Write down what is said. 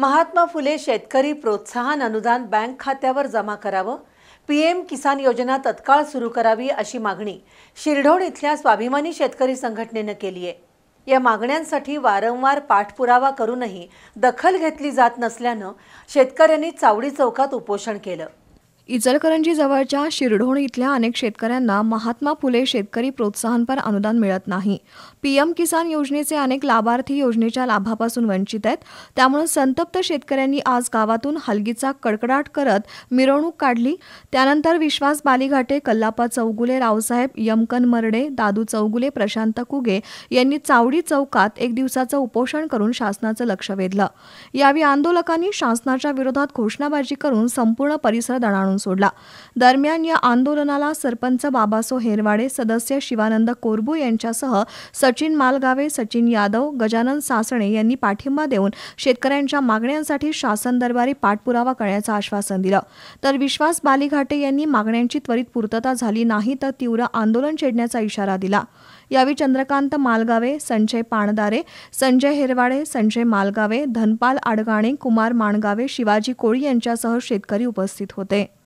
महात्मा फुले शेतकरी प्रोत्साहन अनुदान बँक खात्यावर जमा करावं पीएम किसान योजना तत्काळ सुरू करावी अशी मागणी शिरढोण इथल्या स्वाभिमानी शेतकरी संघटनेनं केली आहे या मागण्यांसाठी वारंवार पाठपुरावा करूनही दखल घेतली जात नसल्यानं शेतकऱ्यांनी चावडी चौकात उपोषण केलं इचलकरंजी जवळच्या शिरढोण इथल्या अनेक शेतकऱ्यांना महात्मा फुले शेतकरी प्रोत्साहनपर अनुदान मिळत नाही पीएम किसान योजनेचे अनेक लाभार्थी योजनेच्या लाभापासून वंचित आहेत त्यामुळे संतप्त शेतकऱ्यांनी आज गावातून हलगीचा कडकडाट करत मिरवणूक काढली त्यानंतर विश्वास बालीघाटे कल्लापा चौगुले रावसाहेब यमकन मरडे दादू चौगुले प्रशांत कुगे यांनी चावडी चौकात एक दिवसाचं उपोषण करून शासनाचं लक्ष वेधलं यावेळी आंदोलकांनी शासनाच्या विरोधात घोषणाबाजी करून संपूर्ण परिसर दणाणून सोडला दरम्यान या आंदोलनाला सरपंच बाबासो हेरवाडे सदस्य शिवानंद कोरबू यांच्यासह सचिन मालगावे सचिन यादव गजानन सासणे यांनी पाठिंबा देऊन शेतकऱ्यांच्या मागण्यांसाठी शासन दरबारी पाठपुरावा करण्याचं आश्वासन दिलं तर विश्वास बालीघाटे यांनी मागण्यांची त्वरित पूर्तता झाली नाही तर तीव्र आंदोलन छेडण्याचा इशारा दिला यावेळी चंद्रकांत मालगावे संजय पाणदारे संजय हेरवाडे संजय मालगावे धनपाल आडगाणे कुमार माणगावे शिवाजी कोळी यांच्यासह शेतकरी उपस्थित होते